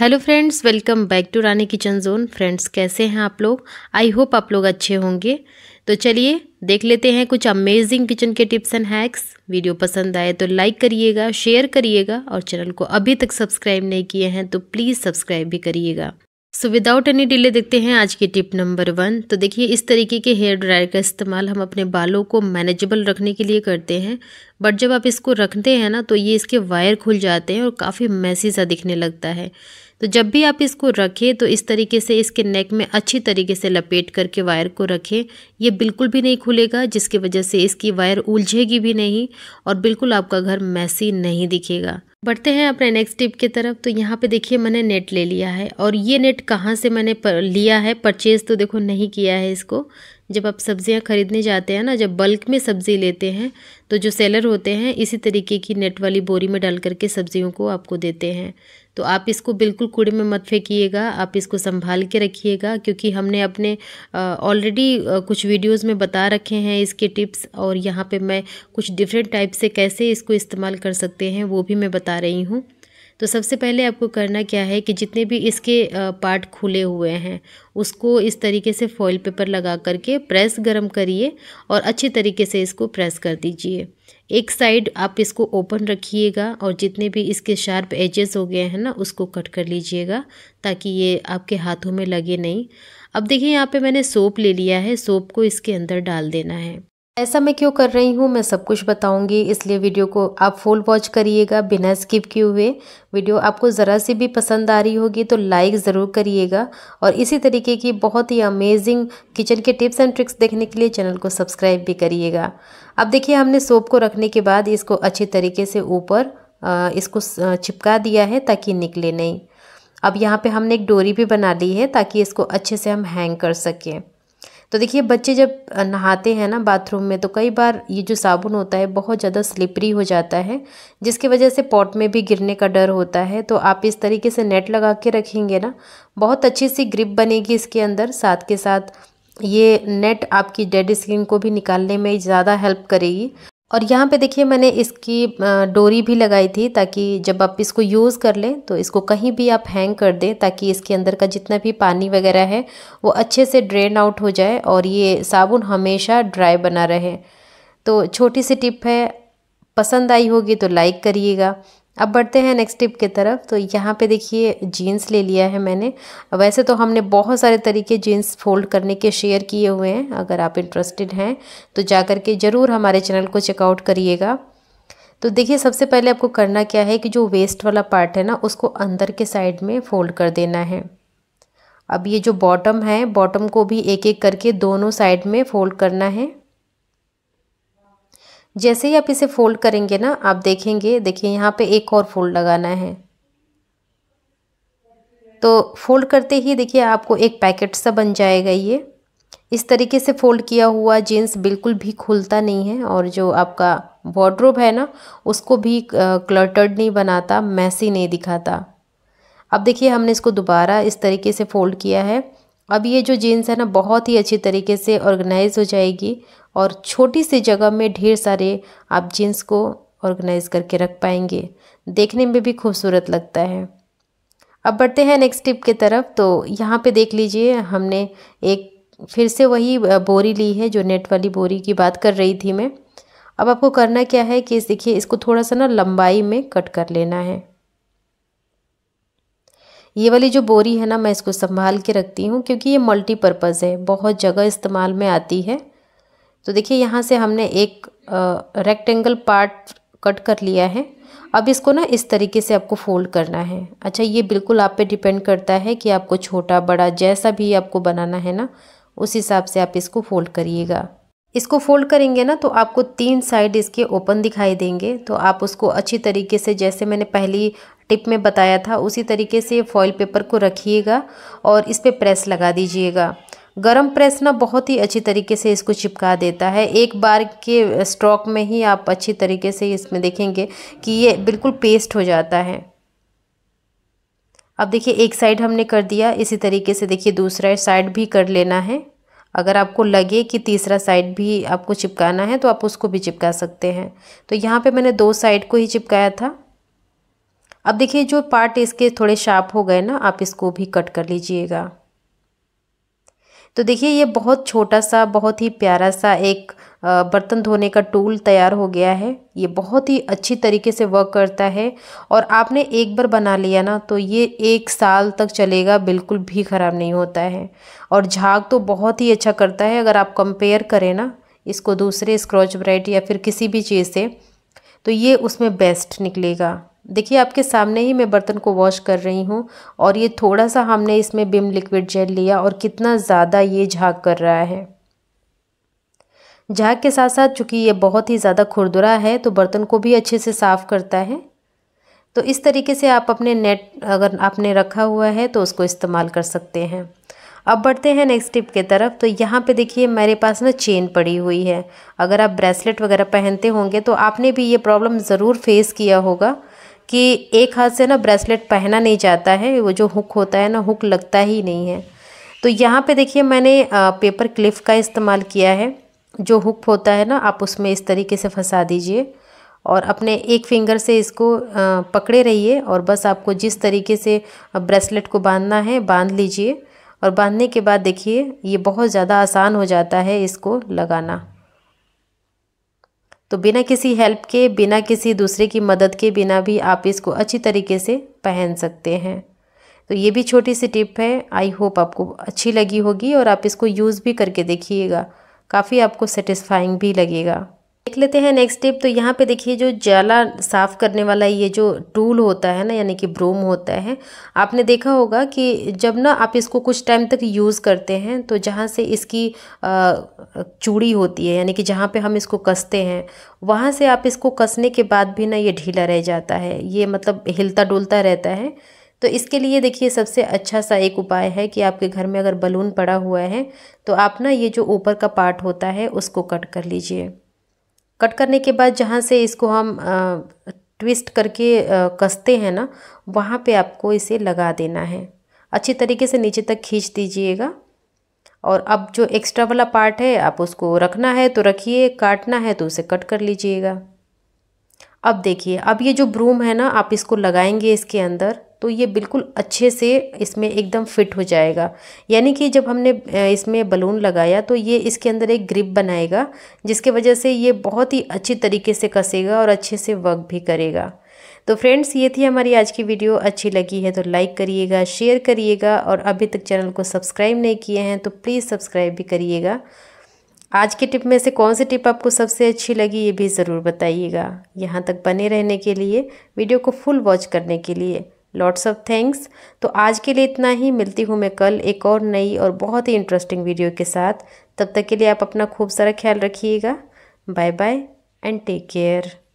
hello friends welcome back to Rani kitchen zone friends कैसे हैं आप लोग आई होप आप लोग अच्छे होंगे तो चलिए देख लेते हैं कुछ अमेजिंग किचन के टिप्स एंड हैक्स वीडियो पसंद आए तो लाइक करिएगा शेयर करिएगा और चैनल को अभी तक सब्सक्राइब नहीं किए हैं तो प्लीज़ सब्सक्राइब भी करिएगा सो विदाउट एनी डिले देखते हैं आज की टिप नंबर वन तो देखिए इस तरीके के हेयर ड्रायर का इस्तेमाल हम अपने बालों को मैनेजेबल रखने के लिए करते हैं बट जब आप इसको रखते हैं ना तो ये इसके वायर खुल जाते हैं और काफ़ी मैसी सा दिखने लगता है तो जब भी आप इसको रखें तो इस तरीके से इसके नेक में अच्छी तरीके से लपेट करके वायर को रखें ये बिल्कुल भी नहीं खुलेगा जिसकी वजह से इसकी वायर उलझेगी भी नहीं और बिल्कुल आपका घर मैसी नहीं दिखेगा बढ़ते हैं अपने नेक्स्ट टिप की तरफ तो यहाँ पे देखिए मैंने नेट ले लिया है और ये नेट कहाँ से मैंने पर लिया है परचेज़ तो देखो नहीं किया है इसको जब आप सब्जियाँ ख़रीदने जाते हैं ना जब बल्क में सब्ज़ी लेते हैं तो जो सेलर होते हैं इसी तरीके की नेट वाली बोरी में डाल करके सब्जियों को आपको देते हैं तो आप इसको बिल्कुल कूड़े में मत फेंकिएगा आप इसको संभाल के रखिएगा क्योंकि हमने अपने ऑलरेडी कुछ वीडियोस में बता रखे हैं इसके टिप्स और यहाँ पे मैं कुछ डिफरेंट टाइप से कैसे इसको इस्तेमाल कर सकते हैं वो भी मैं बता रही हूँ तो सबसे पहले आपको करना क्या है कि जितने भी इसके पार्ट खुले हुए हैं उसको इस तरीके से फॉइल पेपर लगा करके प्रेस गर्म करिए और अच्छे तरीके से इसको प्रेस कर दीजिए एक साइड आप इसको ओपन रखिएगा और जितने भी इसके शार्प एजेस हो गए हैं ना उसको कट कर लीजिएगा ताकि ये आपके हाथों में लगे नहीं अब देखिए यहाँ पे मैंने सोप ले लिया है सोप को इसके अंदर डाल देना है ऐसा मैं क्यों कर रही हूँ मैं सब कुछ बताऊँगी इसलिए वीडियो को आप फुल वॉच करिएगा बिना स्किप किए हुए वीडियो आपको ज़रा सी भी पसंद आ रही होगी तो लाइक ज़रूर करिएगा और इसी तरीके की बहुत ही अमेजिंग किचन के टिप्स एंड ट्रिक्स देखने के लिए चैनल को सब्सक्राइब भी करिएगा अब देखिए हमने सोप को रखने के बाद इसको अच्छे तरीके से ऊपर इसको चिपका दिया है ताकि निकले नहीं अब यहाँ पर हमने एक डोरी भी बना ली है ताकि इसको अच्छे से हम हैंग कर सकें तो देखिए बच्चे जब नहाते हैं ना बाथरूम में तो कई बार ये जो साबुन होता है बहुत ज़्यादा स्लिपरी हो जाता है जिसकी वजह से पॉट में भी गिरने का डर होता है तो आप इस तरीके से नेट लगा के रखेंगे ना बहुत अच्छी सी ग्रिप बनेगी इसके अंदर साथ के साथ ये नेट आपकी डेड स्किन को भी निकालने में ज़्यादा हेल्प करेगी और यहाँ पे देखिए मैंने इसकी डोरी भी लगाई थी ताकि जब आप इसको यूज़ कर लें तो इसको कहीं भी आप हैंग कर दें ताकि इसके अंदर का जितना भी पानी वगैरह है वो अच्छे से ड्रेन आउट हो जाए और ये साबुन हमेशा ड्राई बना रहे तो छोटी सी टिप है पसंद आई होगी तो लाइक करिएगा अब बढ़ते हैं नेक्स्ट टिप की तरफ तो यहाँ पे देखिए जीन्स ले लिया है मैंने वैसे तो हमने बहुत सारे तरीके जीन्स फोल्ड करने के शेयर किए हुए हैं अगर आप इंटरेस्टेड हैं तो जा कर के ज़रूर हमारे चैनल को चेकआउट करिएगा तो देखिए सबसे पहले आपको करना क्या है कि जो वेस्ट वाला पार्ट है ना उसको अंदर के साइड में फोल्ड कर देना है अब ये जो बॉटम है बॉटम को भी एक एक करके दोनों साइड में फोल्ड करना है जैसे ही आप इसे फोल्ड करेंगे ना आप देखेंगे देखिए यहाँ पे एक और फोल्ड लगाना है तो फोल्ड करते ही देखिए आपको एक पैकेट सा बन जाएगा ये इस तरीके से फोल्ड किया हुआ जीन्स बिल्कुल भी खुलता नहीं है और जो आपका वॉड्रोब है ना उसको भी क्लटर्ड नहीं बनाता मैसी नहीं दिखाता अब देखिए हमने इसको दोबारा इस तरीके से फोल्ड किया है अब ये जो जीन्स है ना बहुत ही अच्छी तरीके से ऑर्गेनाइज हो जाएगी और छोटी सी जगह में ढेर सारे आप जीन्स को ऑर्गेनाइज करके रख पाएंगे देखने में भी खूबसूरत लगता है अब बढ़ते हैं नेक्स्ट टिप की तरफ तो यहाँ पे देख लीजिए हमने एक फिर से वही बोरी ली है जो नेट वाली बोरी की बात कर रही थी मैं अब आपको करना क्या है कि देखिए इसको थोड़ा सा ना लंबाई में कट कर लेना है ये वाली जो बोरी है ना मैं इसको संभाल के रखती हूँ क्योंकि ये मल्टीपर्पज़ है बहुत जगह इस्तेमाल में आती है तो देखिए यहाँ से हमने एक रेक्टेंगल पार्ट कट कर लिया है अब इसको ना इस तरीके से आपको फोल्ड करना है अच्छा ये बिल्कुल आप पे डिपेंड करता है कि आपको छोटा बड़ा जैसा भी आपको बनाना है ना उस हिसाब से आप इसको फोल्ड करिएगा इसको फोल्ड करेंगे ना तो आपको तीन साइड इसके ओपन दिखाई देंगे तो आप उसको अच्छी तरीके से जैसे मैंने पहली टिप में बताया था उसी तरीके से फॉइल पेपर को रखिएगा और इस पर प्रेस लगा दीजिएगा गरम प्रेस ना बहुत ही अच्छी तरीके से इसको चिपका देता है एक बार के स्ट्रोक में ही आप अच्छी तरीके से इसमें देखेंगे कि ये बिल्कुल पेस्ट हो जाता है अब देखिए एक साइड हमने कर दिया इसी तरीके से देखिए दूसरा साइड भी कर लेना है अगर आपको लगे कि तीसरा साइड भी आपको चिपकाना है तो आप उसको भी चिपका सकते हैं तो यहाँ पर मैंने दो साइड को ही चिपकाया था अब देखिए जो पार्ट इसके थोड़े शार्प हो गए ना आप इसको भी कट कर लीजिएगा तो देखिए ये बहुत छोटा सा बहुत ही प्यारा सा एक बर्तन धोने का टूल तैयार हो गया है ये बहुत ही अच्छी तरीके से वर्क करता है और आपने एक बार बना लिया ना तो ये एक साल तक चलेगा बिल्कुल भी ख़राब नहीं होता है और झाग तो बहुत ही अच्छा करता है अगर आप कंपेयर करें ना इसको दूसरे स्क्रॉच ब्राइट या फिर किसी भी चीज़ से तो ये उसमें बेस्ट निकलेगा देखिए आपके सामने ही मैं बर्तन को वॉश कर रही हूँ और ये थोड़ा सा हमने इसमें बिम लिक्विड जेल लिया और कितना ज़्यादा ये झाग कर रहा है झाग के साथ साथ चूँकि ये बहुत ही ज़्यादा खुरदुरा है तो बर्तन को भी अच्छे से साफ़ करता है तो इस तरीके से आप अपने नेट अगर आपने रखा हुआ है तो उसको इस्तेमाल कर सकते हैं अब बढ़ते हैं नेक्स्ट टिप के तरफ तो यहाँ पे देखिए मेरे पास ना चेन पड़ी हुई है अगर आप ब्रेसलेट वगैरह पहनते होंगे तो आपने भी ये प्रॉब्लम ज़रूर फेस किया होगा कि एक हाथ से ना ब्रेसलेट पहना नहीं जाता है वो जो हुक होता है ना हुक लगता ही नहीं है तो यहाँ पे देखिए मैंने पेपर क्लिप का इस्तेमाल किया है जो हुक होता है ना आप उसमें इस तरीके से फंसा दीजिए और अपने एक फिंगर से इसको पकड़े रहिए और बस आपको जिस तरीके से ब्रेसलेट को बांधना है बांध लीजिए और बांधने के बाद देखिए ये बहुत ज़्यादा आसान हो जाता है इसको लगाना तो बिना किसी हेल्प के बिना किसी दूसरे की मदद के बिना भी आप इसको अच्छी तरीके से पहन सकते हैं तो ये भी छोटी सी टिप है आई होप आपको अच्छी लगी होगी और आप इसको यूज़ भी करके देखिएगा काफ़ी आपको सेटिस्फाइंग भी लगेगा देख लेते हैं नेक्स्ट स्टेप तो यहाँ पे देखिए जो जाला साफ़ करने वाला ये जो टूल होता है ना यानी कि ब्रोम होता है आपने देखा होगा कि जब ना आप इसको कुछ टाइम तक यूज़ करते हैं तो जहाँ से इसकी चूड़ी होती है यानी कि जहाँ पे हम इसको कसते हैं वहाँ से आप इसको कसने के बाद भी ना ये ढीला रह जाता है ये मतलब हिलता डुलता रहता है तो इसके लिए देखिए सबसे अच्छा सा एक उपाय है कि आपके घर में अगर बलून पड़ा हुआ है तो आप ना ये जो ऊपर का पार्ट होता है उसको कट कर लीजिए कट करने के बाद जहाँ से इसको हम ट्विस्ट करके कसते हैं ना वहाँ पे आपको इसे लगा देना है अच्छी तरीके से नीचे तक खींच दीजिएगा और अब जो एक्स्ट्रा वाला पार्ट है आप उसको रखना है तो रखिए काटना है तो उसे कट कर लीजिएगा अब देखिए अब ये जो ब्रूम है ना आप इसको लगाएंगे इसके अंदर तो ये बिल्कुल अच्छे से इसमें एकदम फिट हो जाएगा यानी कि जब हमने इसमें बलून लगाया तो ये इसके अंदर एक ग्रिप बनाएगा जिसके वजह से ये बहुत ही अच्छी तरीके से कसेगा और अच्छे से वर्क भी करेगा तो फ्रेंड्स ये थी हमारी आज की वीडियो अच्छी लगी है तो लाइक करिएगा शेयर करिएगा और अभी तक चैनल को सब्सक्राइब नहीं किए हैं तो प्लीज़ सब्सक्राइब भी करिएगा आज के टिप में से कौन सी टिप आपको सबसे अच्छी लगी ये भी ज़रूर बताइएगा यहाँ तक बने रहने के लिए वीडियो को फुल वॉच करने के लिए लॉट्स ऑफ थैंक्स तो आज के लिए इतना ही मिलती हूँ मैं कल एक और नई और बहुत ही इंटरेस्टिंग वीडियो के साथ तब तक के लिए आप अपना खूब सारा ख्याल रखिएगा bye bye and take care